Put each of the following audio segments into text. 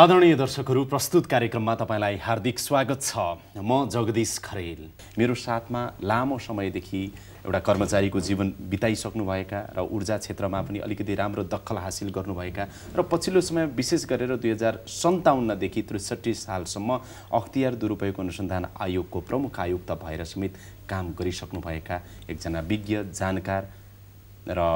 आदरणीय दर्शकहरू प्रस्तुत कार्यक्रममा तपाईँलाई हार्दिक स्वागत छ म जगदीश खरेल मेरो साथमा लामो समयदेखि एउटा कर्मचारीको जीवन बिताइसक्नुभएका र ऊर्जा क्षेत्रमा पनि अलिकति राम्रो दखल हासिल गर्नुभएका र पछिल्लो समय विशेष गरेर दुई हजार सन्ताउन्नदेखि त्रिसठी सालसम्म अख्तियार दुरुपयोग अनुसन्धान आयोगको प्रमुख आयुक्त भएर समेत काम गरिसक्नुभएका एकजना विज्ञ जानकार र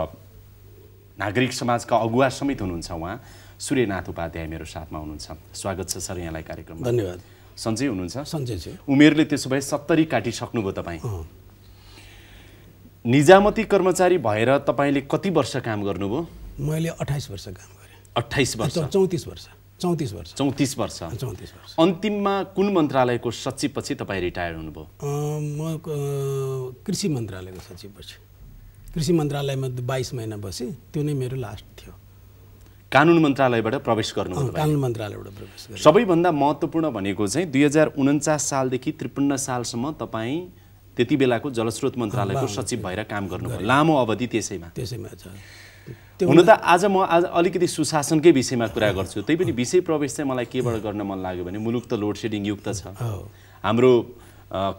नागरिक समाजका अगुवा समेत हुनुहुन्छ उहाँ सूर्यनाथ उपाध्याय मेरो साथमा हुनुहुन्छ स्वागत छ सर यहाँलाई कार्यक्रममा धन्यवाद सञ्जय हुनुहुन्छ सञ्जय जी उमेरले त्यसो भए सत्तरी काटिसक्नुभयो तपाईँ निजामती कर्मचारी भएर तपाईँले कति वर्ष काम गर्नुभयो मैले अठाइस वर्ष काम गरेँ अठाइस वर्ष चौतिस वर्ष चौतिस वर्ष चौतिस वर्ष चौतिस वर्ष अन्तिममा कुन मन्त्रालयको सचिवपछि तपाईँ रिटायर हुनुभयो म कृषि मन्त्रालयको सचिवपछि कृषि मन्त्रालयमा बाइस महिना बसेँ त्यो नै मेरो लास्ट थियो कानुन मन्त्रालयबाट प्रवेश गर्नु कानुन मन्त्रालयबाट प्रवेश सबैभन्दा महत्त्वपूर्ण भनेको चाहिँ दुई हजार उन्चास सालदेखि त्रिपन्न सालसम्म तपाईँ त्यति बेलाको जलस्रोत मन्त्रालयको सचिव भएर काम गर्नुभयो लामो अवधि त्यसैमा त्यसैमा छ हुन त आज म आज अलिकति सुशासनकै विषयमा कुरा गर्छु त्यही पनि विषय प्रवेश चाहिँ मलाई केबाट गर्न मन लाग्यो भने मुलुक त लोड सेडिङ युक्त छ हाम्रो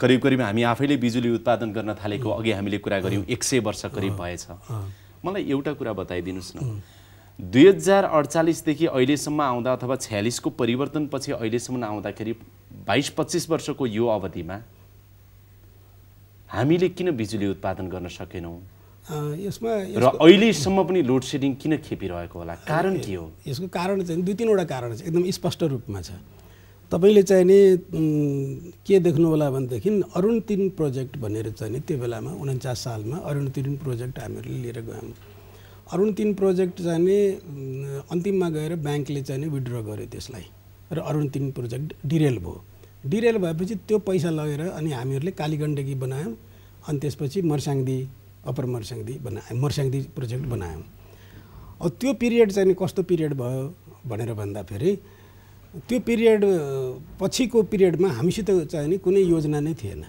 करिब करिब हामी आफैले बिजुली उत्पादन गर्न थालेको अघि हामीले कुरा गऱ्यौँ एक सय वर्ष करिब भएछ मलाई एउटा कुरा बताइदिनुहोस् न दुई हजार अडचालिसदेखि अहिलेसम्म आउँदा अथवा छ्यालिसको परिवर्तनपछि अहिलेसम्म आउँदाखेरि बाइस पच्चिस वर्षको यो अवधिमा हामीले किन बिजुली उत्पादन गर्न सकेनौँ यसमा र अहिलेसम्म पनि लोड सेडिङ किन खेपिरहेको होला कारण के हो यसको कारण चाहिँ दुई तिनवटा कारण छ एकदम स्पष्ट रूपमा छ तपाईँले चाहिँ नि के देख्नु होला भनेदेखि अरुण तिन प्रोजेक्ट भनेर चाहिँ नि त्यो बेलामा उन्चास सालमा अरुण तिन प्रोजेक्ट हामीहरूले लिएर गयौँ अरुण तिन प्रोजेक्ट चाहिँ अन्तिममा गएर ब्याङ्कले चाहिँ विड्र गर्यो त्यसलाई र अरुण तिन प्रोजेक्ट डिरेल भयो डिरेल भएपछि त्यो पैसा लगेर अनि हामीहरूले कालीगण्डकी बनायौँ अनि त्यसपछि मर्स्याङदी अप्पर मर्स्याङदी बनायौँ मर्स्याङदी प्रोजेक्ट बनायौँ अब त्यो पिरियड चाहिँ कस्तो पिरियड भयो भनेर भन्दाखेरि त्यो पिरियड पछिको पिरियडमा हामीसित चाहिँ नि कुनै योजना नै थिएन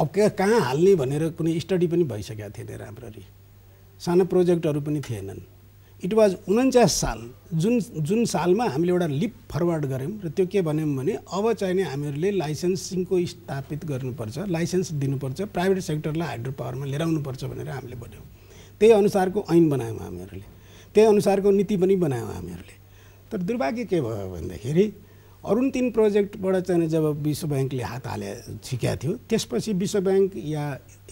अब कहाँ हाल्ने भनेर कुनै स्टडी पनि भइसकेको थिएन राम्ररी साना प्रोजेक्टहरू पनि थिएनन् इट वाज उन्चास साल जुन जुन सालमा हामीले एउटा लिप फरवर्ड गऱ्यौँ र त्यो के भन्यौँ भने अब चाहिँ नै हामीहरूले लाइसेन्सिङको स्थापित गर्नुपर्छ लाइसेन्स दिनुपर्छ प्राइभेट सेक्टरलाई हाइड्रो पावरमा लिएर आउनुपर्छ भनेर हामीले भन्यौँ त्यही अनुसारको ऐन बनायौँ हामीहरूले त्यही अनुसारको नीति पनि बनायौँ हामीहरूले तर दुर्भाग्य के भयो भन्दाखेरि अरुण तिन प्रोजेक्टबाट चाहिँ जब विश्व ब्याङ्कले हात हाले छिका थियो त्यसपछि विश्व ब्याङ्क या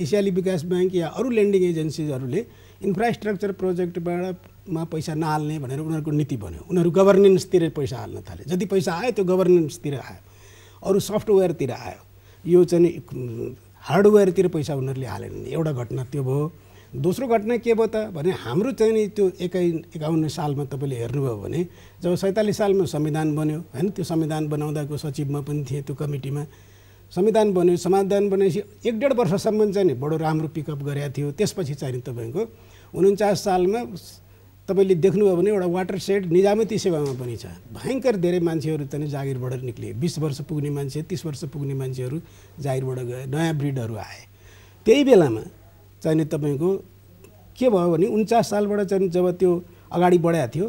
एसियाली विकास ब्याङ्क या अरू लेन्डिङ एजेन्सिजहरूले इन्फ्रास्ट्रक्चर प्रोजेक्टबाट मा पैसा नहाल्ने भनेर उनीहरूको नीति बन्यो उनीहरू गभर्नेन्सतिर पैसा हाल्न थाले जति पैसा आयो त्यो गभर्नेन्सतिर आयो अरू सफ्टवेयरतिर आयो यो चाहिँ हार्डवेयरतिर पैसा उनीहरूले हालेन एउटा घटना त्यो भयो दोस्रो घटना के भयो त भने हाम्रो चाहिँ नि त्यो एकाइ एकाउन्न सालमा तपाईँले हेर्नुभयो भने जब सैँतालिस सालमा संविधान बन्यो होइन त्यो संविधान बनाउँदाको सचिवमा पनि थिएँ त्यो कमिटीमा संविधान बन्यो समाधान बनाएपछि एक डेढ वर्षसम्म चाहिँ नि बडो राम्रो पिकअप गरेको थियो त्यसपछि चाहिँ तपाईँको उन्चास सालमा तपाईँले देख्नुभयो भने एउटा वाटर सेड निजामती सेवामा पनि छ भयङ्कर धेरै मान्छेहरू चाहिँ जागिरबाट निक्लिए बिस वर्ष पुग्ने मान्छे तिस वर्ष पुग्ने मान्छेहरू जागिरबाट गए नयाँ ब्रिडहरू आए त्यही बेलामा चाहिँ तपाईँको के भयो भने उन्चास सालबाट चाहिँ जब त्यो अगाडि बढाएको थियो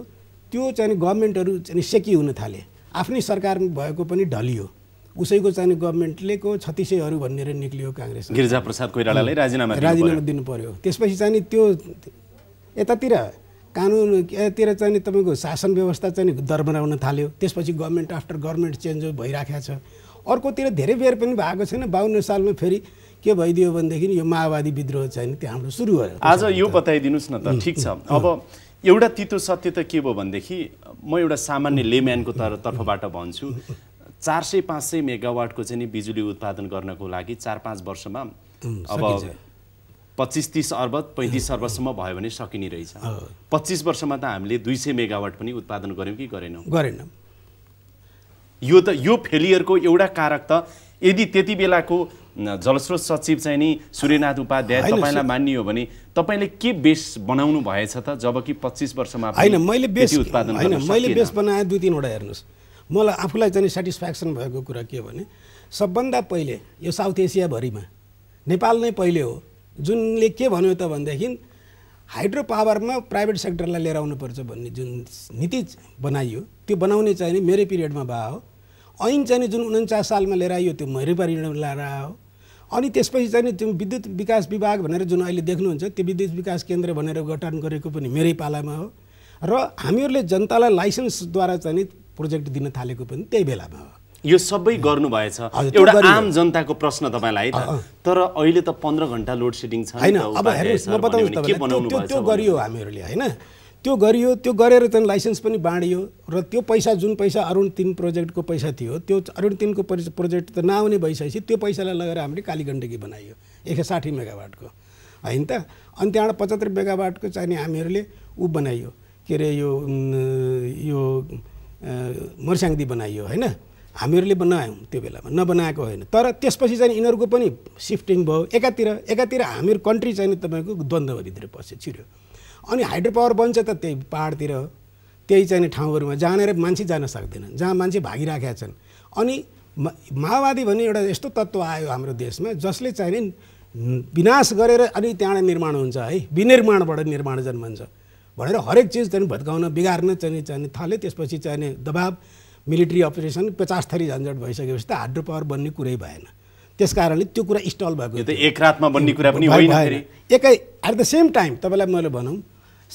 त्यो चाहिँ गभर्मेन्टहरू चाहिँ सेकी हुन थाले आफ्नै सरकार भएको पनि ढलियो उसैको चाहिँ गभर्मेन्टले को छत्तिसैहरू भनेर निक्लियो काङ्ग्रेस गिरिजा प्रसाद कोइरालालाई राजीनामा राजीनामा दिनु पर्यो त्यसपछि चाहिँ त्यो यतातिर कानुनतिर चाहिँ तपाईँको शासन व्यवस्था चाहिँ दरबराउन थाल्यो त्यसपछि गभर्मेन्ट आफ्टर गभर्मेन्ट चेन्ज भइराखेको छ अर्कोतिर धेरै बेर पनि भएको छैन बाहन्न सालमा फेरि के भइदियो भनेदेखि यो माओवादी विद्रोह चाहिँ त्यो हाम्रो सुरु भयो आज यो बताइदिनुहोस् न त ठिक छ अब एउटा तितो सत्य त के भयो भनेदेखि म एउटा सामान्य लेम्यानको तर तर्फबाट भन्छु चार सय पाँच सय मेगावाटको चाहिँ नि बिजुली उत्पादन गर्नको लागि चार पाँच वर्षमा अब पच्चिस तिस अर्ब पैँतिस अर्बसम्म भयो भने सकिने रहेछ पच्चिस वर्षमा त हामीले दुई सय मेगावाट पनि उत्पादन गऱ्यौँ कि गरेनौँ गरेनौँ यो त यो फेलियरको एउटा कारक त यदि त्यति बेलाको जलस्रोत सचिव चाहिँ नि सूर्यनाथ उपाध्याय तपाईँलाई मान्ने हो भने तपाईँले के बेस बनाउनु भएछ त जबकि पच्चिस वर्षमा होइन मैले बेस उत्पादन होइन मैले बेस बनाएँ दुई तिनवटा हेर्नुहोस् मलाई आफूलाई चाहिँ सेटिस्फ्याक्सन भएको कुरा के भने सबभन्दा पहिले यो साउथ एसियाभरिमा नेपाल नै पहिले हो जुनले के भन्यो त भनेदेखि हाइड्रो पावरमा प्राइभेट सेक्टरलाई लिएर आउनुपर्छ भन्ने जुन नीति बनाइयो त्यो बनाउने चाहिँ मेरै पिरियडमा भए हो ऐन चाहिँ जुन उन्चास सालमा लिएर आइयो त्यो मेरै पिरियडमा लिएर आयो अनि त्यसपछि चाहिँ त्यो विद्युत विकास विभाग भनेर जुन अहिले देख्नुहुन्छ त्यो विद्युत विकास केन्द्र भनेर गठन गरेको पनि मेरै पालामा हो र हामीहरूले जनतालाई लाइसेन्सद्वारा चाहिँ प्रोजेक्ट दिन थालेको पनि त्यही बेलामा हो यो सबै गर्नुभएछ एउटा आम जनताको प्रश्न तपाईँलाई तर अहिले त पन्ध्र घन्टा लोड सेडिङ छ होइन अब हेर्नुहोस् म बताउँछु त्यो त्यो गरियो हामीहरूले होइन त्यो गरियो त्यो गरेर त्यहाँदेखि लाइसेन्स पनि बाँडियो र त्यो पैसा जुन पैसा अरुण तिन प्रोजेक्टको पैसा थियो त्यो अरुण तिनको प्रोजेक्ट त नआउने भइसकेपछि त्यो पैसालाई लगेर हामीले काली गण्डकी बनाइयो एक सय साठी मेगावाटको होइन त अनि त्यहाँबाट पचहत्तर मेगावाटको चाहिँ हामीहरूले ऊ बनाइयो के अरे यो यो मर्स्याङदी बनाइयो होइन हामीहरूले बनायौँ त्यो बेलामा नबनाएको होइन तर त्यसपछि चाहिँ यिनीहरूको पनि सिफ्टिङ भयो एकातिर एकातिर हामीहरू कन्ट्री चाहिँ तपाईँको द्वन्द्वभित्र पस्यो छिर्यो अनि हाइड्रो पावर बन्छ त त्यही पाहाडतिर त्यही चाहिने ठाउँहरूमा जानेर मान्छे जान सक्दैनन् जहाँ मान्छे भागिराखेका छन् अनि माओवादी भन्ने एउटा यस्तो तत्त्व आयो हाम्रो देशमा जसले चाहिँ विनाश गरेर अनि त्यहाँबाट निर्माण हुन्छ है विनिर्माणबाट निर्माण जन्मन्छ भनेर हरेक चिज चाहिँ भत्काउन बिगार्न चाहिँ चाहिँ थाले त्यसपछि चाहिने दबाब मिलिट्री अपरेसन पचास थरी झन्झट भइसकेपछि त हाइड्रो पावर बन्ने कुरै भएन त्यस कारणले त्यो कुरा स्टल भएको एक रातमा बन्ने कुरा पनि एकै एट द सेम टाइम तपाईँलाई मैले भनौँ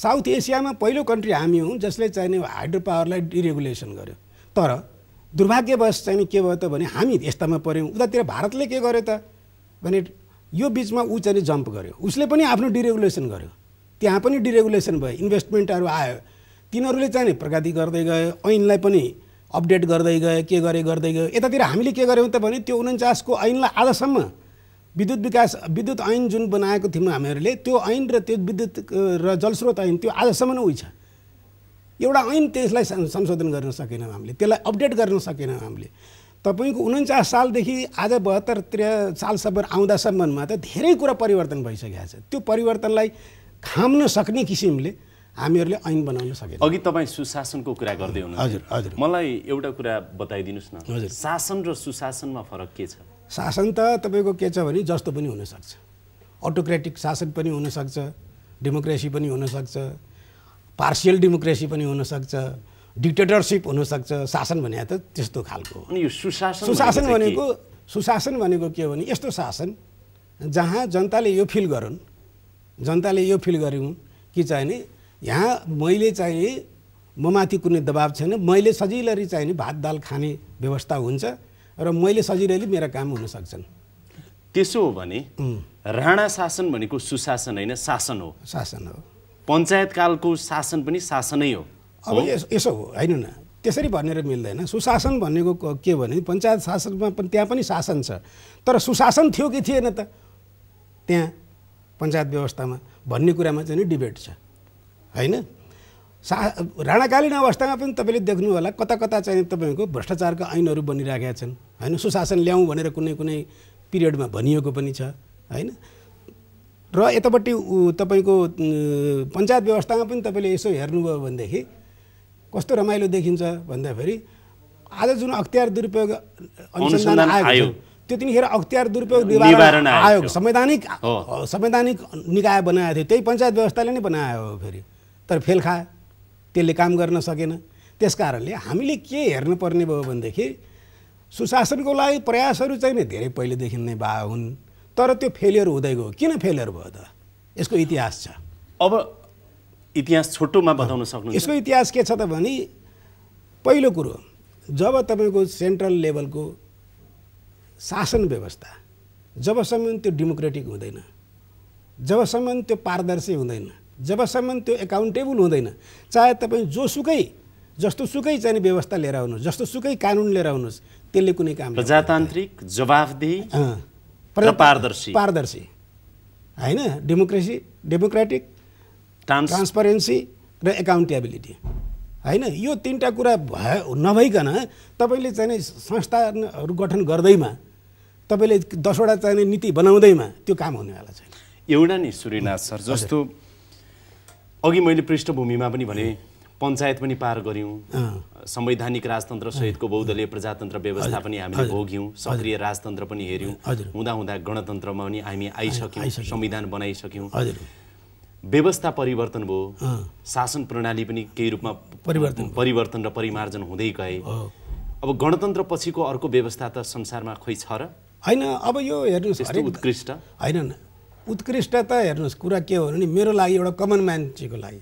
साउथ एसियामा पहिलो कन्ट्री हामी हौँ जसले चाहिने हाइड्रो पावरलाई डिरेगुलेसन गर्यो तर दुर्भाग्यवश चाहिँ के भयो त भने हामी यस्तामा पऱ्यौँ उतातिर भारतले के गर्यो त भने यो बिचमा ऊ चाहिँ जम्प गर्यो उसले पनि आफ्नो डिरेगुलेसन गर्यो त्यहाँ पनि डिरेगुलेसन भयो इन्भेस्टमेन्टहरू आयो तिनीहरूले चाहिँ प्रगति गर्दै गए ऐनलाई पनि अपडेट गर्दै गए के गरे गर्दै गयो यतातिर हामीले के गऱ्यौँ त भने त्यो उन्चासको ऐनलाई आजसम्म विद्युत विकास विद्युत ऐन जुन बनाएको थियौँ हामीहरूले त्यो ऐन र त्यो विद्युत र जलस्रोत ऐन त्यो आजसम्म नै उयो छ एउटा ऐन त्यसलाई संशोधन गर्न सकेनौँ हामीले त्यसलाई अपडेट गर्न सकेनौँ हामीले तपाईँको उन्चास सालदेखि आज बहत्तर त्रिया सालसम्म आउँदासम्ममा त धेरै कुरा परिवर्तन भइसकेको छ त्यो परिवर्तनलाई खाम्न सक्ने किसिमले हामीहरूले ऐन बनाउन सकेन अघि तपाईँ सुशासनको कुरा गर्दै हुनुहुन्छ हजुर हजुर मलाई एउटा कुरा बताइदिनुहोस् न हजुर शासन र सुशासनमा फरक के छ शासन त तपाईँको के छ भने जस्तो पनि हुनसक्छ अटोक्रेटिक शासन पनि हुनसक्छ डेमोक्रेसी पनि हुनसक्छ पार्सियल डेमोक्रेसी पनि हुनसक्छ डिक्टेटरसिप हुनसक्छ शासन भने त त्यस्तो खालको अनि यो सुशासन सुशासन भनेको सुशासन भनेको के हो भने यस्तो शासन जहाँ जनताले यो फिल गरून् जनताले यो फिल गऱ्यौँ कि चाहिँ नि यहाँ मैले म ममाथि कुनै दबाब छैन मैले सजिलै नि भात दाल खाने व्यवस्था हुन्छ र मैले सजिलैले मेरा काम हुन सक्छन् त्यसो हो भने राणा शासन भनेको सुशासन होइन शासन हो शासन हो पञ्चायतकालको शासन पनि शासनै हो अब यसो हो होइन न त्यसरी भनेर मिल्दैन सुशासन भनेको के भने पञ्चायत शासनमा पनि त्यहाँ पनि शासन छ तर सुशासन थियो कि थिएन त त्यहाँ पञ्चायत व्यवस्थामा भन्ने कुरामा चाहिँ नि डिबेट छ होइन सा राणाकालीन अवस्थामा पनि तपाईँले देख्नु होला कता कता चाहिँ तपाईँको भ्रष्टाचारका ऐनहरू बनिराखेका छन् होइन सुशासन ल्याउँ भनेर कुनै कुनै पिरियडमा भनिएको पनि छ होइन र यतापट्टि तपाईँको पञ्चायत व्यवस्थामा पनि तपाईँले यसो हेर्नुभयो भनेदेखि कस्तो रमाइलो देखिन्छ भन्दाखेरि आज जुन अख्तियार दुरुपयोग अनुसन्धान आयो त्यो त्यतिखेर अख्तियार दुरुपयोग निवारण आयोग संवैधानिक संवैधानिक निकाय बनाएको थियो त्यही पञ्चायत व्यवस्थाले नै बनायो फेरि तर फेल खायो त्यसले काम गर्न सकेन त्यस कारणले हामीले के हेर्नुपर्ने भयो भनेदेखि सुशासनको लागि प्रयासहरू चाहिँ नि धेरै पहिलेदेखि नै भा हुन् तर त्यो फेलियर हुँदै गयो किन फेलियर भयो त यसको इतिहास छ अब इतिहास छोटोमा बताउन सक्नु यसको इतिहास के छ त भने पहिलो कुरो जब तपाईँको सेन्ट्रल लेभलको शासन व्यवस्था जबसम्म त्यो डेमोक्रेटिक हुँदैन जबसम्म त्यो पारदर्शी हुँदैन जबसम्म त्यो एकाउन्टेबल हुँदैन चाहे तपाईँ जोसुकै जस्तो सुकै चाहिँ व्यवस्था लिएर आउनुहोस् जस्तो सुकै कानुन लिएर आउनुहोस् त्यसले कुनै काम प्रजातान्त्रिक जवाबदेही पारदर्शी पारदर्शी होइन डेमोक्रेसी डेमोक्रेटिक ट्रान्सपरेन्सी र एकाउन्टेबिलिटी होइन यो तिनवटा कुरा भए नभइकन तपाईँले चाहिँ संस्थाहरू गठन गर्दैमा तपाईँले दसवटा चाहिने नीति बनाउँदैमा त्यो काम हुनेवाला छैन एउटा नि सूर्यनाथ सर जस्तो अघि मैले पृष्ठभूमिमा पनि भने पञ्चायत पनि पार गऱ्यौँ संवैधानिक राजतन्त्र सहितको बहुदलीय प्रजातन्त्र व्यवस्था पनि हामीले भोग्यौँ सक्रिय राजतन्त्र पनि हेऱ्यौँ हुँदा हुँदा गणतन्त्रमा पनि हामी आइसक्यौँ संविधान बनाइसक्यौँ व्यवस्था परिवर्तन भयो शासन प्रणाली पनि केही रूपमा परिवर्तन परिवर्तन र परिमार्जन हुँदै गए अब गणतन्त्र पछिको अर्को व्यवस्था त संसारमा खोइ छ र होइन अब यो हेर्नुहोस् उत्कृष्ट होइन उत्कृष्टता हेर्नुहोस् कुरा के हो भने मेरो लागि एउटा कमन मान्छेको लागि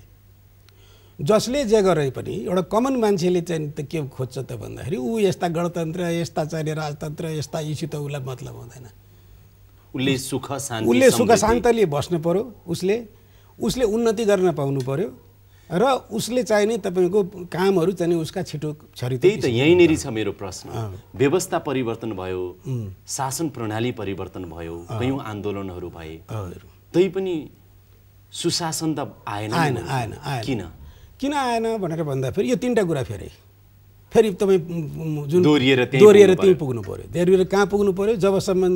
जसले जे गरे पनि एउटा कमन मान्छेले चाहिँ त के खोज्छ त भन्दाखेरि ऊ यस्ता गणतन्त्र यस्ता चाहिँ राजतन्त्र यस्ता इस्यु त उसलाई मतलब हुँदैन उसले सुख उसले सुख शान्तले बस्नु पऱ्यो उसले उसले उन्नति गर्न पाउनु पऱ्यो र उसले चाहिँ नि तपाईँको कामहरू चाहिँ उसका छिटो छरि त्यही त यहीँनिर छ मेरो प्रश्न व्यवस्था परिवर्तन भयो शासन प्रणाली परिवर्तन भयो कयौँ आन्दोलनहरू भए तै पनि सुशासन त आएन आएन आएन किन किन आएन भनेर भन्दा फेरि यो तिनवटा कुरा फेरि फेरि तपाईँ जुन दोहोरिएर दोहोरिएर त्यहीँ पुग्नु पऱ्यो दोहोरिएर कहाँ पुग्नु पऱ्यो जबसम्म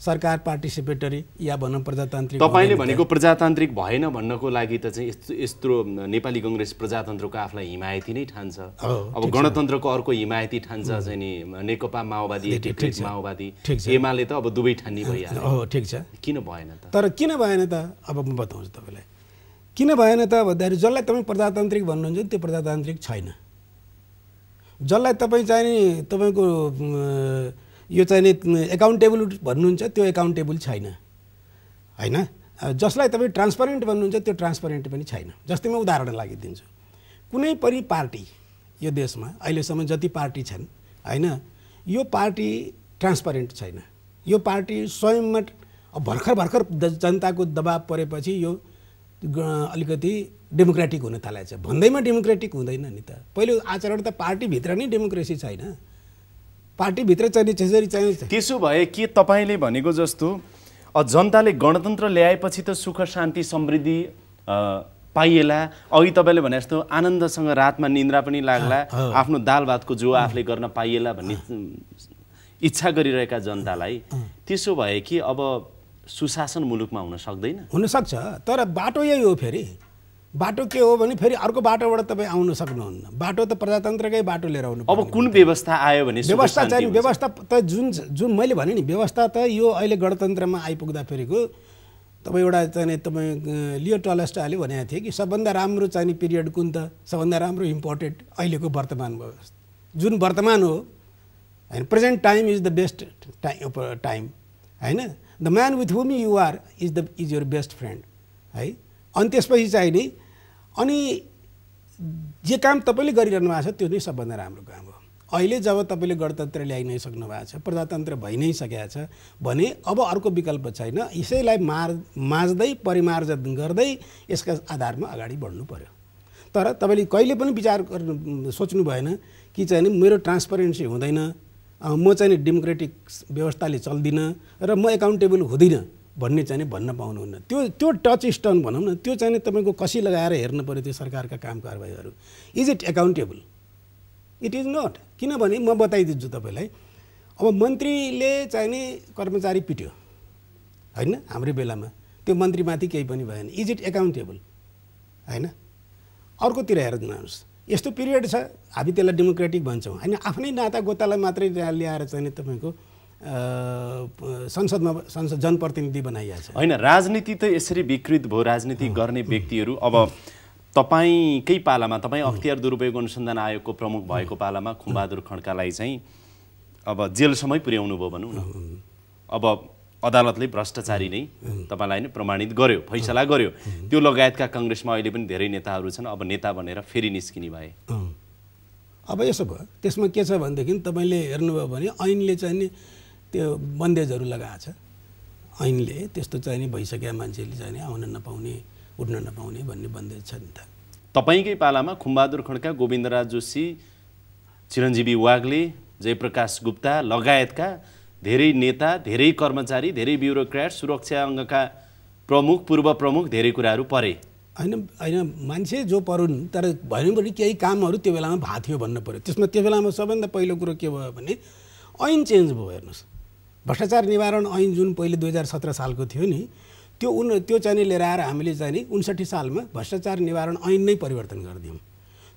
सरकार पार्टिसिपेटरी या भनौँ प्रजातान्त्रिक तपाईँले भनेको प्रजातान्त्रिक भएन भन्नको लागि त चाहिँ यस्तो यस्तो नेपाली कङ्ग्रेस प्रजातन्त्रको आफूलाई हिमायती नै ठान्छ अब गणतन्त्रको अर्को हिमायती ठान्छ चाहिँ नेकपा माओवादी माओवादी एमाले त अब दुवै ठान्ने भइहाल्यो हो ठिक छ किन भएन त तर किन भएन त अब म बताउँछु तपाईँलाई किन भएन त भन्दाखेरि जसलाई तपाईँ प्रजातान्त्रिक भन्नुहुन्छ त्यो प्रजातान्त्रिक छैन जसलाई तपाईँ चाहिँ नि तपाईँको यो चाहिँ नि एकाउन्टेबल भन्नुहुन्छ त्यो एकाउन्टेबल छैन होइन जसलाई तपाईँ ट्रान्सपरेन्ट भन्नुहुन्छ त्यो ट्रान्सपरेन्ट पनि छैन जस्तै म उदाहरण लागिदिन्छु कुनै पनि पार्टी यो देशमा अहिलेसम्म जति पार्टी छन् होइन यो पार्टी ट्रान्सपरेन्ट छैन यो पार्टी स्वयंमा भर्खर भर्खर जनताको दबाब परेपछि यो अलिकति डेमोक्रेटिक हुन थालेको छ भन्दैमा डेमोक्रेटिक हुँदैन नि त पहिलो आचरण त पार्टीभित्र नै डेमोक्रेसी छैन पार्टीभित्र चाहिने त्यसरी चाहिँ त्यसो भए के तपाईँले भनेको जस्तो जनताले गणतन्त्र ल्याएपछि त सुख शान्ति समृद्धि पाइएला अघि तपाईँले भने जस्तो आनन्दसँग रातमा निन्द्रा पनि लाग्ला आफ्नो दाल भातको जो आफूले गर्न पाइएला भन्ने इच्छा गरिरहेका जनतालाई त्यसो भए कि अब सुशासन मुलुकमा हुन सक्दैन हुनसक्छ तर बाटो यही हो फेरि बाटो के हो भने फेरि अर्को बाटोबाट तपाईँ आउन सक्नुहुन्न बाटो त प्रजातन्त्रकै बाटो लिएर आउनु अब कुन व्यवस्था आयो भने व्यवस्था चाहिँ व्यवस्था त जुन जुन मैले भने नि व्यवस्था त यो अहिले गणतन्त्रमा आइपुग्दा फेरिको तपाईँ एउटा चाहिँ तपाईँ लियो टलस्टाले भनेको थिएँ कि सबभन्दा राम्रो चाहिने पिरियड कुन त सबभन्दा राम्रो इम्पोर्टेन्ट अहिलेको वर्तमान व्यवस्था जुन वर्तमान हो होइन present time is the best time time होइन the man with whom your is the is your best friend है अनि त्यसपछि चाहिँ नि अनि जे काम तपाईँले गरिरहनु भएको छ त्यो नै सबभन्दा राम्रो काम हो अहिले जब तपाईँले गणतन्त्र ल्याइ नै सक्नु भएको छ प्रजातन्त्र भइ नै सकेको छ भने अब अर्को विकल्प छैन यसैलाई मार माझ्दै परिमार्जन गर्दै यसका आधारमा अगाडि बढ्नु पऱ्यो तर तपाईँले कहिले पनि विचार गर्नु सोच्नु भएन कि चाहिँ मेरो ट्रान्सपरेन्सी हुँदैन म चाहिँ डेमोक्रेटिक व्यवस्थाले चल्दिनँ र म एकाउन्टेबल हुँदिनँ भन्ने चाहिँ भन्न पाउनुहुन्न त्यो त्यो टच स्टन भनौँ न त्यो चाहिँ तपाईँको कसी लगाएर हेर्नु पऱ्यो त्यो सरकारका काम कारवाहीहरू is it accountable it is not किनभने म बताइदिन्छु तपाईँलाई अब मन्त्रीले चाहिने कर्मचारी पिट्यो होइन हाम्रै बेलामा त्यो मन्त्रीमाथि केही पनि भएन इज इट एकाउन्टेबल होइन अर्कोतिर हेर जानुहोस् यस्तो पिरियड छ हामी त्यसलाई डेमोक्रेटिक भन्छौँ होइन आफ्नै नाता गोतालाई मात्रै ल्याएर चाहिँ तपाईँको संसदमा संसद जनप्रतिनिधि बनाइहाल्छ होइन राजनीति त यसरी विकृत भयो राजनीति गर्ने व्यक्तिहरू अब तपाईँकै पालामा तपाईँ अख्तियार दुरुपयोग अनुसन्धान आयोगको प्रमुख भएको पालामा खुम्बहादुर खड्कालाई चाहिँ अब जेलसम्मै पुर्याउनु भयो भनौँ न अब अदालतले भ्रष्टाचारी नै तपाईँलाई नै प्रमाणित गर्यो फैसला गर्यो त्यो लगायतका कङ्ग्रेसमा अहिले पनि धेरै नेताहरू छन् अब नेता भनेर फेरि निस्किने भए अब यसो भयो त्यसमा के छ भनेदेखि तपाईँले हेर्नुभयो भने ऐनले चाहिँ नि त्यो बन्देजहरू लगाएको छ ऐनले त्यस्तो चाहिँ भइसकेका मान्छेले चाहिँ आउन नपाउने उठ्न नपाउने भन्ने बन्देज छ नि त तपाईँकै पालामा खुम्बहादुर खड्का गोविन्दराज जोशी चिरञ्जीवी वाग्ले जयप्रकाश गुप्ता लगायतका धेरै नेता धेरै कर्मचारी धेरै ब्युरोक्राट सुरक्षा अङ्गका प्रमुख पूर्व प्रमुख धेरै कुराहरू परे होइन होइन मान्छे जो परुन् तर भन्यो भने केही कामहरू त्यो बेलामा भएको थियो भन्नु पऱ्यो त्यसमा त्यो बेलामा सबभन्दा पहिलो कुरो के भयो भने ऐन चेन्ज भयो हेर्नुहोस् भ्रष्टाचार निवारण ऐन जुन पहिले दुई हजार सत्र सालको थियो नि त्यो उन त्यो चाहिँ नि लिएर आएर हामीले चाहिँ नि उन्साठी सालमा भ्रष्टाचार निवारण ऐन नै परिवर्तन गरिदियौँ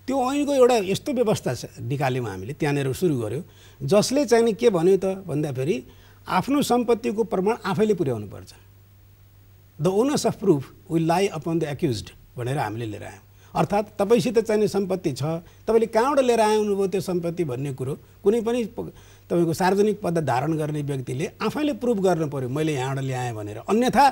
त्यो ऐनको एउटा यस्तो व्यवस्था निकाल्यौँ हामीले त्यहाँनिर सुरु गर्यो जसले चाहिँ नि के भन्यो त भन्दाखेरि आफ्नो सम्पत्तिको प्रमाण आफैले पुर्याउनु पर्छ the onus of proof will lie upon the accused भनेर हामीले लिएर आयौँ अर्थात् तपाईँसित चाहिने सम्पत्ति छ तपाईँले कहाँबाट लिएर आउनुभयो त्यो सम्पत्ति भन्ने कुरो कुनै पनि तपाईँको सार्वजनिक पद धारण गर्ने व्यक्तिले आफैले प्रुभ गर्नु पऱ्यो मैले यहाँबाट ल्याएँ भनेर अन्यथा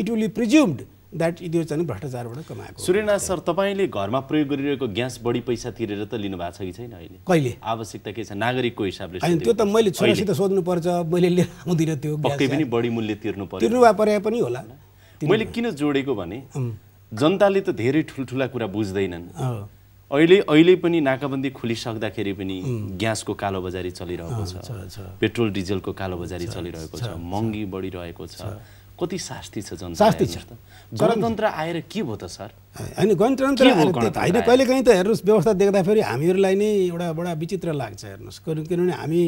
it will be presumed that यो चाहिँ भ्रष्टाचारबाट कमाएको सूर्यनाथ सर तपाईँले घरमा प्रयोग गरिरहेको ग्यास बढी पैसा तिरेर त लिनु भएको छ कि छैन अहिले कहिले आवश्यकता के छ नागरिकको हिसाबले होइन त्यो त मैले छोरासित सोध्नुपर्छ मैले लिएर आउँदिनँ त्यो पक्कै पनि बढी मूल्य तिर्नु पर्यो तिर्नु भए परे पनि होला मैले किन जोडेको भने जनताले त धेरै ठुल्ठुला कुरा बुझ्दैनन् अहिले अहिले पनि नाकाबन्दी खोलिसक्दाखेरि पनि ग्यासको कालोबजारी चलिरहेको छ पेट्रोल डिजलको कालोबजारी चलिरहेको छ महँगी बढिरहेको छ कति शास्ति छ जनता शास्ति छ गणतन्त्र आएर के भयो त सर होइन गणतन्त्र होइन कहिलेकाहीँ त हेर्नुहोस् व्यवस्था देख्दाखेरि हामीहरूलाई नै एउटा बडा विचित्र लाग्छ हेर्नुहोस् किनभने हामी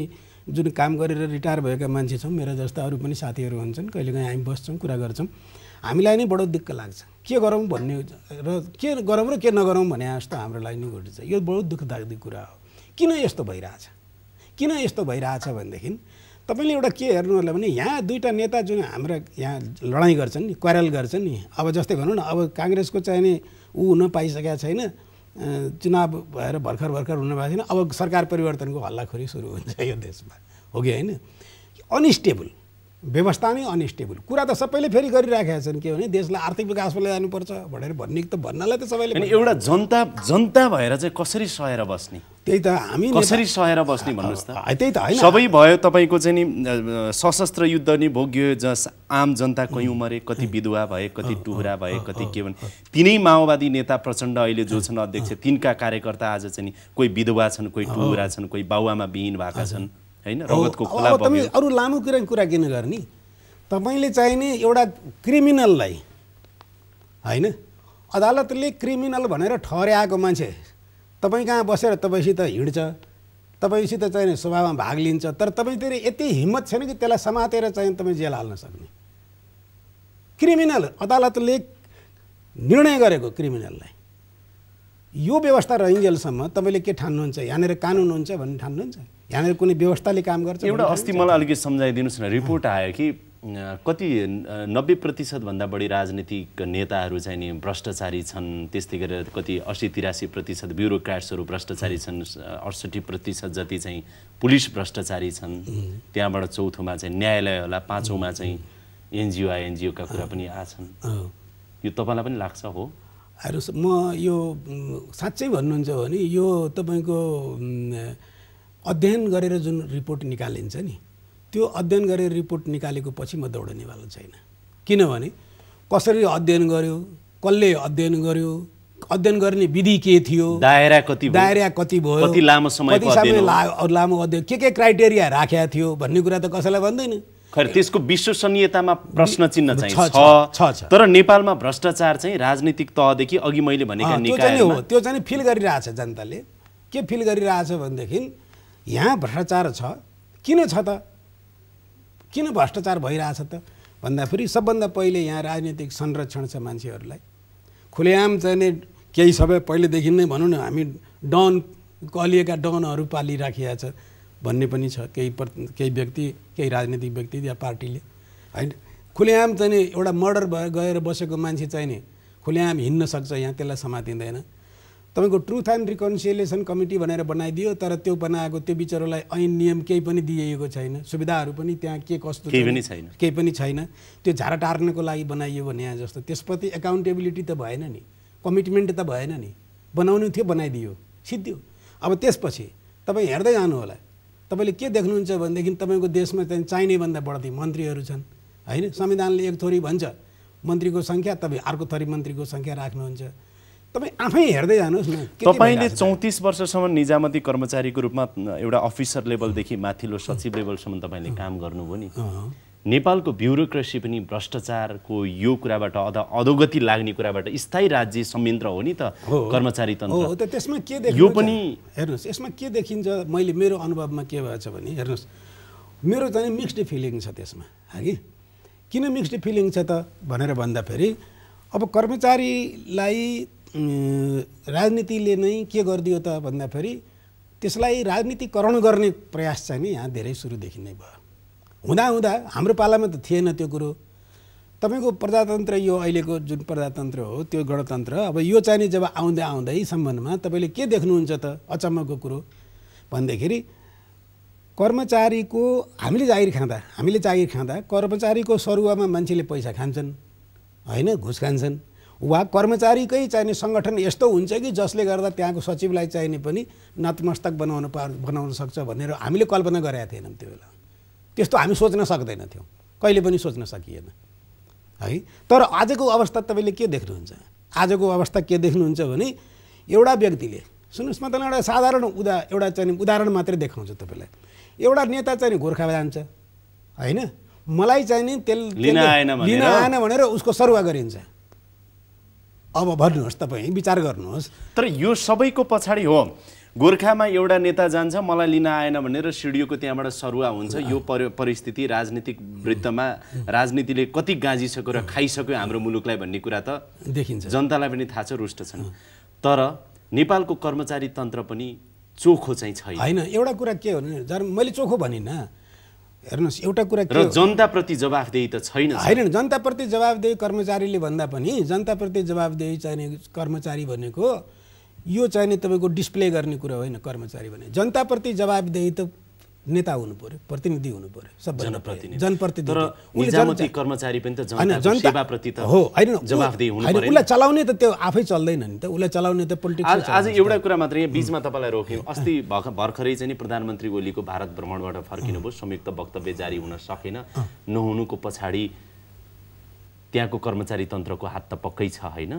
जुन काम गरेर रिटायर भएका मान्छे छौँ मेरा जस्ता अरू पनि साथीहरू हुन्छन् कहिलेकाहीँ हामी बस्छौँ कुरा गर्छौँ हामीलाई नै बडो दिक्क लाग्छ के गरौँ भन्ने र के गरौँ र के नगरौँ भने जस्तो हाम्रो लागि नै घटिन्छ यो बडो दुःखदायक कुरा हो किन यस्तो भइरहेछ किन यस्तो भइरहेछ भनेदेखि तपाईँले एउटा के हेर्नु होला भने यहाँ दुईवटा नेता जुन हाम्रा यहाँ लडाइँ गर्छन् नि क्वारल गर्छन् नि अब जस्तै भनौँ न अब काङ्ग्रेसको नि ऊ हुन पाइसकेका छैन चुनाव भएर भर्खर भर्खर हुन भएको छैन अब सरकार परिवर्तनको हल्लाखोरी सुरु हुन्छ यो देशमा हो कि होइन अनस्टेबल व्यवस्था नै अनस्टेबल कुरा त सबैले फेरि गरिराखेका छन् के भने देशलाई आर्थिक विकासमा जानुपर्छ भनेर भन्ने त भन्नलाई त सबैले एउटा जनता जनता भएर चाहिँ कसरी सहेर बस्ने त्यही त हामी कसरी सहेर बस्ने भन्नुहोस् त त्यही त होइन सबै भयो तपाईँको चाहिँ नि सशस्त्र युद्ध नि भोग्यो जस आम जनता कहीँ मरे कति विधवा भए कति टुहुरा भए कति के भने तिनै माओवादी नेता प्रचण्ड अहिले जो छन् अध्यक्ष तिनका कार्यकर्ता आज चाहिँ नि कोही विधवा छन् कोही टुहुरा छन् कोही बाउआमा विहीन भएका छन् होइन रगतको तपाईँ अरू लामो कुरा कुरा किन गर्ने तपाईँले चाहिने एउटा क्रिमिनललाई होइन अदालतले क्रिमिनल भनेर ठहरएको मान्छे तपाईँ कहाँ बसेर तपाईँसित हिँड्छ तपाईँसित चाहिने सभामा भाग लिन्छ तर तपाईँतिर यति हिम्मत छैन कि त्यसलाई समातेर चाहिँ तपाईँ जेल हाल्न सक्ने क्रिमिनल अदालतले निर्णय गरेको क्रिमिनललाई यो व्यवस्था रहन्जेलसम्म तपाईँले के ठान्नुहुन्छ यहाँनिर कानुन हुन्छ भन्ने ठान्नुहुन्छ यहाँनिर कुनै व्यवस्थाले काम गर्छ एउटा अस्ति मलाई अलिकति सम्झाइदिनुहोस् न रिपोर्ट आयो कि कति नब्बे प्रतिशतभन्दा बढी राजनीतिक नेताहरू चाहिँ नि भ्रष्टाचारी छन् त्यस्तै गरेर कति अस्सी तिरासी प्रतिशत ब्युरोक्राट्सहरू भ्रष्टाचारी छन् अडसठी प्रतिशत जति चाहिँ पुलिस भ्रष्टाचारी छन् त्यहाँबाट चौथोमा चाहिँ न्यायालय होला पाँचौँमा चाहिँ एनजिओ आइएनजिओका कुरा पनि आछन् यो तपाईँलाई पनि लाग्छ हो हरू म यो साँच्चै भन्नुहुन्छ भने यो तपाईँको अध्ययन गरेर जुन रिपोर्ट निकालिन्छ नि त्यो अध्ययन गरेर रिपोर्ट निकालेको पछि म दौडनेवाला छैन किनभने कसरी अध्ययन गर्यो कसले अध्ययन गर्यो अध्ययन गर्ने विधि के थियो दायरा कति दायरा कति भयो कति लामो समय लामो अध्ययन के के क्राइटेरिया राखेको थियो भन्ने कुरा त कसैलाई भन्दैन खैर त्यसको विश्वसनीयतामा प्रश्न चिन्ह चाहिँ छ तर नेपालमा भ्रष्टाचार चाहिँ राजनीतिक तहदेखि अघि मैले भनेका निकाय हो त्यो चाहिँ फिल गरिरहेछ जनताले के फिल गरिरहेछ भनेदेखि यहाँ भ्रष्टाचार छ किन छ त किन भ्रष्टाचार भइरहेछ त भन्दा भन्दाखेरि सबभन्दा पहिले यहाँ राजनीतिक संरक्षण छ मान्छेहरूलाई खुलेआम चाहिँ केही सबै पहिलेदेखि नै भनौँ न हामी डन कलिएका डनहरू पालिराखिया छ भन्ने पनि छ केही प्र केही व्यक्ति केही राजनीतिक व्यक्ति या पार्टीले होइन खुलेआम चाहिँ एउटा मर्डर भए गएर बसेको मान्छे चाहिँ नि खुलेआम हिँड्न सक्छ यहाँ त्यसलाई समातिँदैन तपाईँको ट्रुथ एन्ड रिकन्सिलिएसन कमिटी भनेर बनाइदियो तर त्यो बनाएको त्यो बिचरालाई ऐन नियम केही पनि दिइएको छैन सुविधाहरू पनि त्यहाँ के कस्तो केही पनि छैन केही पनि छैन त्यो झारा टार्नको लागि बनाइयो भने यहाँ जस्तो त्यसप्रति एकाउन्टेबिलिटी त भएन नि कमिटमेन्ट त भएन नि बनाउनु थियो बनाइदियो सिद्धियो अब त्यसपछि तपाईँ हेर्दै जानु होला तपाईँले के देख्नुहुन्छ भनेदेखि तपाईँको देशमा चाहिँ चाहिनेभन्दा बढ्दै मन्त्रीहरू छन् होइन संविधानले एक थोरी भन्छ मन्त्रीको सङ्ख्या तपाईँ अर्को थरी मन्त्रीको सङ्ख्या राख्नुहुन्छ तपाईँ आफै हेर्दै जानुहोस् न तपाईँले चौतिस वर्षसम्म निजामती कर्मचारीको रूपमा एउटा अफिसर लेभलदेखि माथिल्लो सचिव लेभलसम्म तपाईँले काम गर्नुभयो नि नेपालको ब्युरोक्रेसी पनि भ्रष्टाचारको यो कुराबाट अझ अधोगति लाग्ने कुराबाट स्थायी राज्य संयन्त्र हो नि त कर्मचारी तन्त्र हो त त्यसमा के यो पनि हेर्नुहोस् यसमा के देखिन्छ मैले मेरो अनुभवमा के भएछ भने हेर्नुहोस् मेरो चाहिँ मिक्स्ड फिलिङ छ त्यसमा कि किन मिक्स्ड फिलिङ छ त भनेर भन्दाखेरि अब कर्मचारीलाई राजनीतिले नै के गरिदियो त भन्दाखेरि त्यसलाई राजनीतिकरण गर्ने प्रयास चाहिँ नि यहाँ धेरै सुरुदेखि नै भयो हुँदाहुँदा हाम्रो पालामा त थिएन त्यो कुरो तपाईँको प्रजातन्त्र यो अहिलेको जुन प्रजातन्त्र हो त्यो गणतन्त्र अब यो चाहिँ जब आउँदै आउँदै सम्बन्धमा तपाईँले के देख्नुहुन्छ त अचम्मको कुरो भन्दाखेरि कर्मचारीको हामीले जागिर खाँदा हामीले जागिर खाँदा कर्मचारीको सरुवामा मान्छेले पैसा खान्छन् होइन घुस खान्छन् वा कर्मचारीकै चाहिने सङ्गठन यस्तो हुन्छ कि जसले गर्दा त्यहाँको सचिवलाई चाहिने पनि नतमस्तक बनाउन पा बनाउन सक्छ भनेर हामीले कल्पना गरेका थिएनौँ त्यो बेला त्यस्तो हामी सोच्न सक्दैनथ्यौँ कहिले पनि सोच्न सकिएन है तर आजको अवस्था तपाईँले के देख्नुहुन्छ आजको अवस्था के देख्नुहुन्छ भने एउटा व्यक्तिले सुन्नुहोस् म त एउटा साधारण उदा एउटा चाहिँ उदाहरण मात्रै देखाउँछु तपाईँलाई एउटा नेता चाहिँ गोर्खा जान्छ होइन मलाई चाहिँ नि त्यसले लिन आएन भनेर उसको सरुवा गरिन्छ अब भन्नुहोस् तपाईँ विचार गर्नुहोस् तर यो सबैको पछाडि हो गोर्खामा एउटा नेता जान्छ मलाई लिन आएन भनेर सिडिओको त्यहाँबाट सरुवा हुन्छ यो परिस्थिति राजनीतिक वृत्तमा राजनीतिले कति गाँजिसक्यो र खाइसक्यो हाम्रो मुलुकलाई भन्ने कुरा त देखिन्छ जनतालाई पनि थाहा छ रुष्ट छन् तर नेपालको कर्मचारी तन्त्र पनि चोखो चाहिँ छैन होइन एउटा कुरा के हो भने जर मैले चोखो भनिनँ हेर्नुहोस् एउटा कुरा के जनताप्रति जवाफदेही त छैन होइन जनताप्रति जवाबदेही कर्मचारीले भन्दा पनि जनताप्रति जवाबदेही चाहिने कर्मचारी भनेको यो चाहिँ नि तपाईँको डिस्प्ले गर्ने कुरा होइन कर्मचारी भने जनताप्रति जवाबदेही त नेता हुनु पर्यो प्रतिनिधि हुनु पर्यो सब जनप्रतिनिधि कर्मचारी पनि त जनता हो होइन उसलाई चलाउने त त्यो आफै चल्दैन नि त उसलाई चलाउने त पोलिटिक्स आज एउटा कुरा मात्र यहाँ बिचमा तपाईँलाई रोक्यौँ अस्ति भर्खरै चाहिँ प्रधानमन्त्री ओलीको भारत भ्रमणबाट फर्किनुभयो संयुक्त वक्तव्य जारी हुन सकेन नहुनुको पछाडि त्यहाँको कर्मचारी तन्त्रको हात त पक्कै छ होइन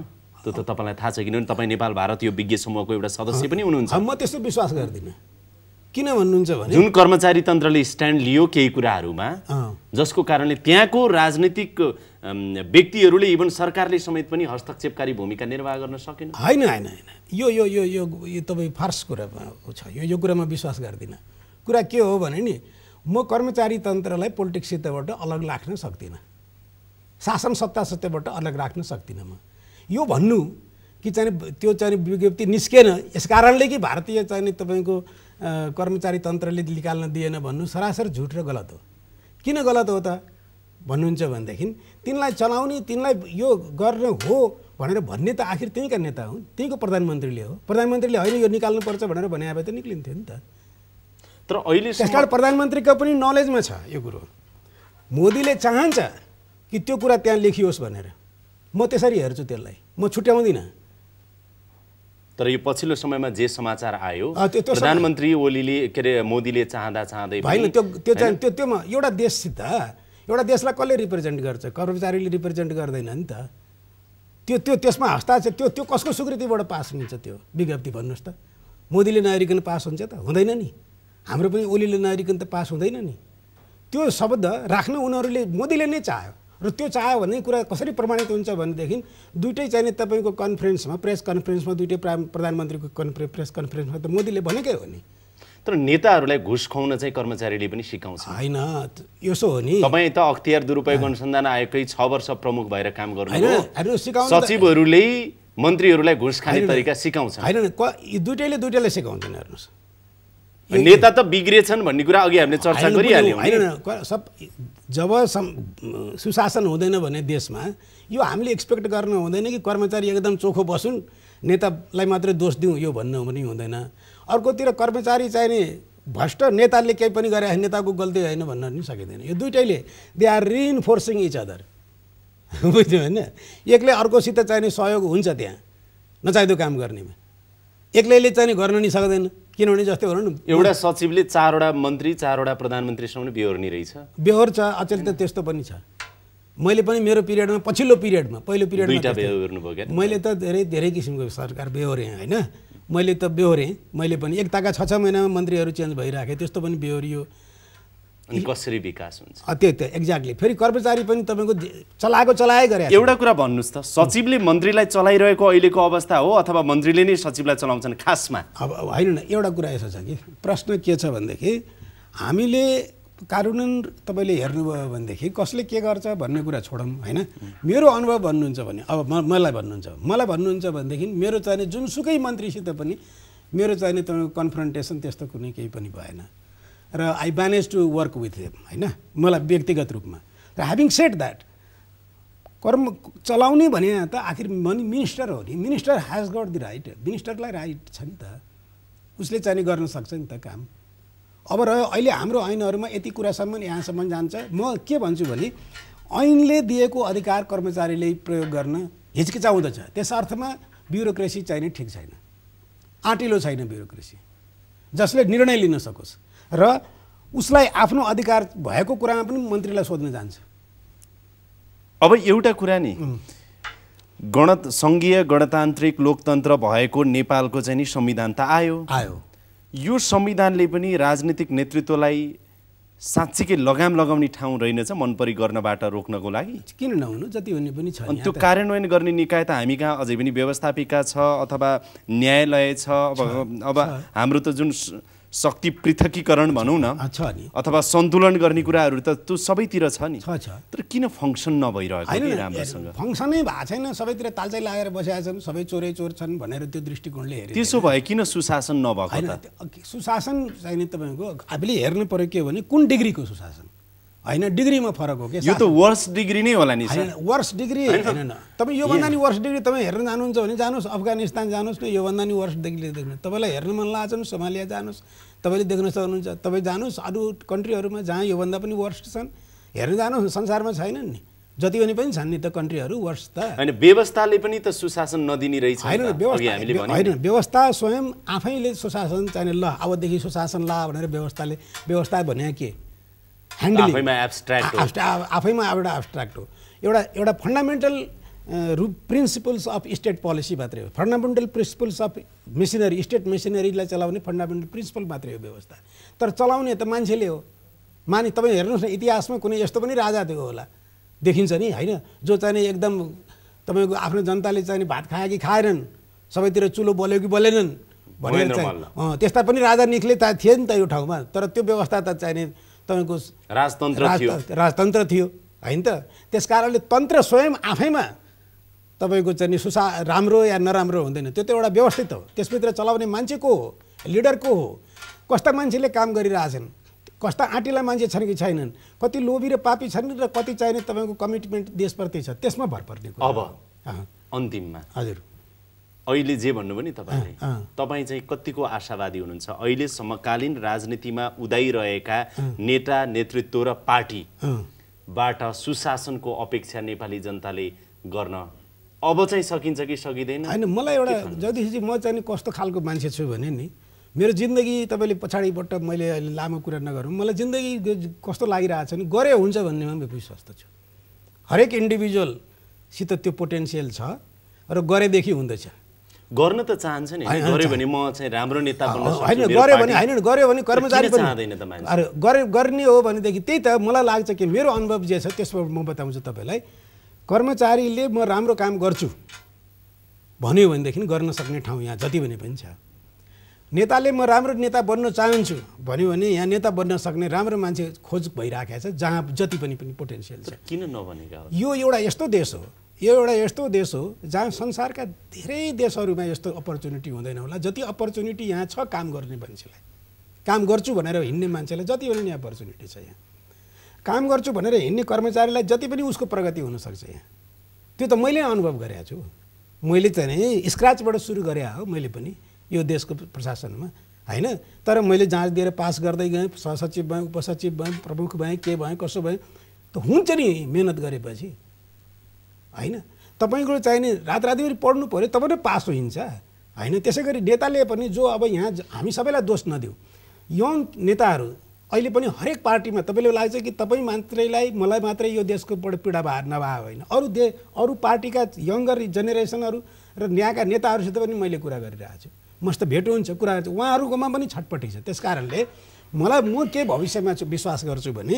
त्यो त तपाईँलाई थाहा छ किनभने तपाईँ नेपाल भारत यो विज्ञ समूहको एउटा सदस्य पनि हुनुहुन्छ म त्यस्तो विश्वास गर्दिनँ किन भन्नुहुन्छ भने जुन कर्मचारी तन्त्रले स्ट्यान्ड लियो केही कुराहरूमा जसको कारणले त्यहाँको राजनीतिक व्यक्तिहरूले इभन सरकारले समेत पनि हस्तक्षेपकारी भूमिका निर्वाह गर्न सकेन होइन होइन होइन यो यो यो यो तपाईँ फार्स कुरा छ यो यो कुरामा विश्वास गर्दिनँ कुरा के हो भने नि म कर्मचारी तन्त्रलाई पोलिटिक्ससितबाट अलग राख्न सक्दिनँ शासन सत्ता अलग राख्न सक्दिनँ म यो भन्नु कि चाहिँ त्यो चाहिँ विज्ञप्ति निस्केन यस कारणले कि भारतीय चाहिँ तपाईँको कर्मचारी तन्त्रले निकाल्न दिएन भन्नु सरासर झुट र गलत हो किन गलत हो त भन्नुहुन्छ भनेदेखि तिनलाई चलाउने तिनलाई यो गर्न हो भनेर भन्ने त आखिर त्यहीँका नेता हुन् त्यहीँको प्रधानमन्त्रीले हो प्रधानमन्त्रीले होइन यो निकाल्नुपर्छ भनेर भने भए त निक्लिन्थ्यो नि त तर अहिले त्यसकारण प्रधानमन्त्रीको पनि नलेजमा छ यो कुरो मोदीले चाहन्छ कि त्यो कुरा त्यहाँ लेखियोस् भनेर म त्यसरी हेर्छु त्यसलाई म छुट्याउँदिनँ तर यो पछिल्लो समयमा जे समाचार आयो प्रधानमन्त्री ओलीले के अरे मोदीले चाहँदा चाहँदै होइन त्यो त्यो चाहिँ त्यो त्योमा एउटा देशसित एउटा देशलाई कसले रिप्रेजेन्ट गर्छ कर्मचारीले रिप्रेजेन्ट गर्दैन नि त त्यो त्यो त्यसमा हस्ताक्षर त्यो त्यो कसको स्वीकृतिबाट पास हुन्छ त्यो विज्ञप्ति भन्नुहोस् त मोदीले नागरिकन पास हुन्छ त हुँदैन नि हाम्रो पनि ओलीले नागरिकन त पास हुँदैन नि त्यो शब्द राख्न उनीहरूले मोदीले नै चाह्यो र त्यो चाह्यो भने कुरा कसरी प्रमाणित हुन्छ भनेदेखि दुइटै चाहिने तपाईँको कन्फरेन्समा प्रेस कन्फरेन्समा दुइटै प्रा प्रधानमन्त्रीको कन्फरे प्रेस कन्फरेन्समा त मोदीले भनेकै हो नि तर नेताहरूलाई घुस खुवाउन चाहिँ कर्मचारीले पनि सिकाउँछ होइन यसो हो नि तपाईँ त अख्तियार दुरुपयोग अनुसन्धान आयोगकै छ वर्ष प्रमुख भएर काम गर्नु सचिवहरूले मन्त्रीहरूलाई घुस खाने तरिका सिकाउँछ होइन दुइटैले दुइटैलाई सिकाउँदैन हेर्नुहोस् नेता त बिग्रेछन् भन्ने कुरा अघि हामीले चर्चा गरिहाल्यौँ होइन सब जब सुशासन हुँदैन भने देशमा यो हामीले एक्सपेक्ट गर्नु हुँदैन कि कर्मचारी एकदम चोखो बसुन् नेतालाई मात्रै दोष दिउँ यो भन्नु पनि हुँदैन अर्कोतिर कर्मचारी चाहिने भ्रष्ट नेताले केही पनि गरे नेताको गल्ती होइन भन्न पनि सकिँदैन यो दुइटैले they are reinforcing each other बुझ्यो होइन एकले अर्कोसित चाहिने सहयोग हुन्छ त्यहाँ नचाहिँदो काम गर्नेमा एक्लैले चाहिँ गर्न नि सक्दैन किनभने जस्तै भनौँ न एउटा सचिवले चारवटा मन्त्री चारवटा प्रधानमन्त्रीसँग बेहोर्ने रहेछ बेहोर छ अचेल त त्यस्तो पनि छ मैले पनि मेरो पिरियडमा पछिल्लो पिरियडमा पहिलो पिरियडमा मैले त धेरै धेरै किसिमको सरकार बेहोरेँ होइन मैले त बेहोरेँ मैले पनि एकताका छ छ महिनामा मन्त्रीहरू चेन्ज भइराखेँ त्यस्तो पनि बेहोरियो कसरी विकास हुन्छ त्यही त्यो एक्ज्याक्टली फेरि कर्मचारी पनि तपाईँको चलाएको चलाए गरे एउटा कुरा भन्नुहोस् त सचिवले मन्त्रीलाई चलाइरहेको अहिलेको अवस्था हो अथवा मन्त्रीले नै सचिवलाई चलाउँछन् खासमा अब होइन एउटा कुरा यसो छ कि प्रश्न के छ भनेदेखि हामीले कानुन तपाईँले हेर्नुभयो भनेदेखि कसले के गर्छ भन्ने कुरा छोडौँ होइन मेरो अनुभव भन्नुहुन्छ भने अब म मलाई भन्नुहुन्छ मलाई भन्नुहुन्छ भनेदेखि मेरो चाहिने जुनसुकै मन्त्रीसित पनि मेरो चाहिने तपाईँको कन्फ्रन्टेसन त्यस्तो कुनै केही पनि भएन र I manage to work with them होइन मलाई व्यक्तिगत रूपमा र ह्याभिङ सेट द्याट कर्म चलाउने भने त आखिर मनी मिनिस्टर हो नि minister has got the right मिनिस्टरलाई राइट छ नि त उसले चाहिँ गर्न सक्छ नि त काम अब र अहिले हाम्रो ऐनहरूमा यति कुरासम्म यहाँसम्म जान्छ म के भन्छु भने ऐनले दिएको अधिकार कर्मचारीले प्रयोग गर्न हिचकिचाउँदछ त्यस अर्थमा ब्युरोक्रेसी चाहिने ठिक छैन आँटिलो छैन ब्युरोक्रेसी जसले निर्णय लिन सकोस् र उसलाई आफ्नो अधिकार भएको कुरामा पनि मन्त्रीलाई सोध्न जान्छ अब एउटा कुरा नि गण सङ्घीय गणतान्त्रिक लोकतन्त्र भएको नेपालको चाहिँ नि संविधान त आयो आयो यो संविधानले पनि राजनीतिक नेतृत्वलाई साँच्चीकै लगाम लगाउने ठाउँ रहेनछ मनपरी गर्नबाट रोक्नको लागि किन नहुनु जति हुने पनि छ अनि त्यो कार्यान्वयन गर्ने निकाय त हामी कहाँ अझै पनि व्यवस्थापिका छ अथवा न्यायालय छ अब अब हाम्रो त जुन शक्ति पृथकीकरण भनौँ न छ नि अथवा सन्तुलन गर्ने कुराहरू त त्यो सबैतिर छ नि छ तर किन फङ्सन नभइरहेको राम्रोसँग फङ्सनै भएको छैन सबैतिर तालचाइ लागेर बसेका छन् सबै चोरै चोर छन् भनेर त्यो दृष्टिकोणले हेरेँ त्यसो भए किन सुशासन नभएको सुशासन चाहिने तपाईँको हामीले हेर्नु पऱ्यो के भने कुन डिग्रीको सुशासन होइन डिग्रीमा फरक हो कि यो त वर्स डिग्री नै होला नि वर्स डिग्री होइन तपाईँ योभन्दा नि वर्स डिग्री तपाईँ हेर्न जानुहुन्छ भने जानुहोस् अफगानिस्तान जानुहोस् न योभन्दा नि वर्स डिग्री देख्नु तपाईँलाई हेर्न मन लाग्छ भने सोमालिया जानुहोस् तपाईँले देख्न सक्नुहुन्छ तपाईँ जानुहोस् अरू कन्ट्रीहरूमा जहाँ योभन्दा पनि वर्स्ट छन् हेर्न जानुहोस् संसारमा छैनन् नि जति पनि पनि छन् नि त कन्ट्रीहरू वर्स त होइन व्यवस्थाले पनि त सुशासन नदिने रहेछ होइन होइन व्यवस्था स्वयं आफैले सुशासन चाहिने ल अबदेखि सुशासन ला भनेर व्यवस्थाले व्यवस्था भने के ह्यान्डलिङ आफैमा एउटा एब्सट्र्याक्ट हो एउटा एउटा फन्डामेन्टल रु प्रिन्सिपल्स अफ स्टेट पोलिसी मात्रै हो fundamental principles of machinery state मेसिनरीलाई चलाउने फन्डामेन्टल प्रिन्सिपल मात्रै हो व्यवस्था तर चलाउने त मान्छेले हो माने तपाईँ हेर्नुहोस् न इतिहासमा कुनै यस्तो पनि राजा थियो होला देखिन्छ नि होइन जो चाहिने एकदम तपाईँको आफ्नो जनताले चाहिँ भात खाए कि खाएनन् सबैतिर चुलो बोल्यो कि बोलेनन् भनेर चाहिँ त्यस्ता पनि राजा निक्ले त थिए नि त यो ठाउँमा तर त्यो व्यवस्था त चाहिने तपाईँको राजतन्त्र राजतन्त्र थियो होइन त त्यस कारणले तन्त्र स्वयं आफैमा तपाईँको चाहिँ सुसा राम्रो या नराम्रो हुँदैन त्यो त एउटा व्यवस्थित हो त्यसभित्र चलाउने मान्छे को हो लिडर को हो कस्ता मान्छेले काम गरिरहेछन् कस्ता आँटिला मान्छे छन् कि छैनन् कति लोभी र पापी छन् र कति चाहिने तपाईँको कमिटमेन्ट देशप्रति छ त्यसमा भर पर्ने अब अन्तिममा हजुर अहिले जे भन्नुभयो नि तपाईँले तपाईँ चाहिँ कतिको आशावादी हुनुहुन्छ अहिले समकालीन राजनीतिमा उदाइरहेका नेता नेतृत्व र पार्टीबाट सुशासनको अपेक्षा नेपाली जनताले गर्न अब चाहिँ सकिन्छ कि सकिँदैन होइन मलाई एउटा जतिखेर म चाहिँ कस्तो खालको मान्छे छु भने नि मेरो जिन्दगी तपाईँले पछाडिबाट मैले अहिले लामो कुरा नगरौँ मलाई जिन्दगी कस्तो लागिरहेको छ नि गरे हुन्छ भन्नेमा म विश्वस्त छु हरेक इन्डिभिजुअलसित त्यो पोटेन्सियल छ र गरेदेखि हुँदैछ गर्न त चाहन्छ नि गऱ्यो भने म चाहिँ राम्रो नेता होइन गऱ्यो भने होइन गऱ्यो भने कर्मचारी चाहँदैन गरे गर्ने हो भनेदेखि त्यही त मलाई लाग्छ कि मेरो अनुभव जे छ त्यसमा म बताउँछु तपाईँलाई कर्मचारीले म राम्रो काम गर्छु भन्यो भनेदेखि गर्न सक्ने ठाउँ यहाँ जति भने पनि छ नेताले म राम्रो नेता बन्न चाहन्छु भन्यो भने यहाँ नेता बन्न सक्ने राम्रो मान्छे खोज भइराखेको छ जहाँ जति पनि पनि पोटेन्सियल छ किन नभनेको यो एउटा यस्तो देश हो यो एउटा यस्तो देश हो जहाँ संसारका धेरै देशहरूमा यस्तो अपर्च्युनिटी हुँदैन होला जति अपर्च्युनिटी यहाँ छ काम गर्ने मान्छेलाई काम गर्छु भनेर हिँड्ने मान्छेलाई जति पनि अपर्च्युनिटी छ यहाँ काम गर्छु भनेर हिँड्ने कर्मचारीलाई जति पनि उसको प्रगति हुनसक्छ यहाँ त्यो त मैले अनुभव गरेको छु मैले त नै स्क्राचबाट सुरु गरे हो मैले पनि यो देशको प्रशासनमा होइन तर मैले जाँच दिएर पास गर्दै गएँ सहसचिव भएँ उपसचिव भएँ प्रमुख भएँ के भएँ कसो भएँ त हुन्छ नि मिहिनेत गरेपछि होइन तपाईँको चाहिने रात रातभरि पढ्नु पऱ्यो तपाईँ नै पास होइन्छ होइन त्यसै गरी नेताले पनि जो अब यहाँ हामी सबैलाई दोष नदिउँ यङ नेताहरू अहिले पनि हरेक पार्टीमा तपाईँले लाग्छ कि तपाईँ मात्रैलाई मलाई मात्रै यो देशको पीडा भए नभए होइन अरू दे अरू पार्टीका यङ्गर जेनेरेसनहरू र यहाँका नेताहरूसित पनि मैले कुरा गरिरहेको छु मस्त भेट हुन्छ कुरा गर्छु उहाँहरूकोमा पनि छटपटि छ त्यस कारणले मलाई म के भविष्यमा विश्वास गर्छु भने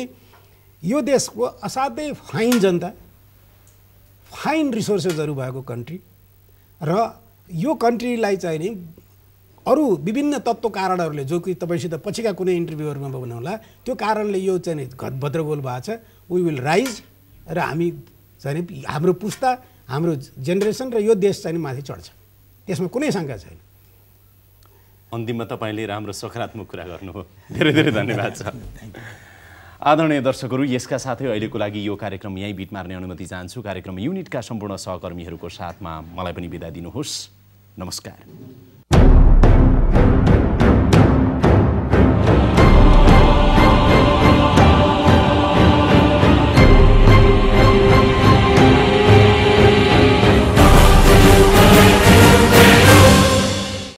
यो देशको असाध्यै फाइन जनता फाइन रिसोर्सेसहरू भएको कन्ट्री र यो कन्ट्रीलाई चाहिँ नि अरू विभिन्न तत्त्व कारणहरूले जो कि तपाईँसित पछिका कुनै इन्टरभ्यूहरूमा भन्नुहोला त्यो कारणले यो चाहिँ भद्रगोल भएको छ वी विल राइज र हामी चाहिँ हाम्रो पुस्ता हाम्रो जेनेरेसन र यो देश चाहिँ माथि चढ्छ त्यसमा कुनै शङ्का छैन अन्तिममा तपाईँले राम्रो सकारात्मक कुरा गर्नु हो धेरै धेरै धन्यवाद छ आदरणीय दर्शकहरू यसका साथै अहिलेको लागि यो कार्यक्रम यहीँ बिट मार्ने अनुमति चाहन्छु कार्यक्रम युनिटका सम्पूर्ण सहकर्मीहरूको साथमा मलाई पनि बिदा दिनुहोस् नमस्कार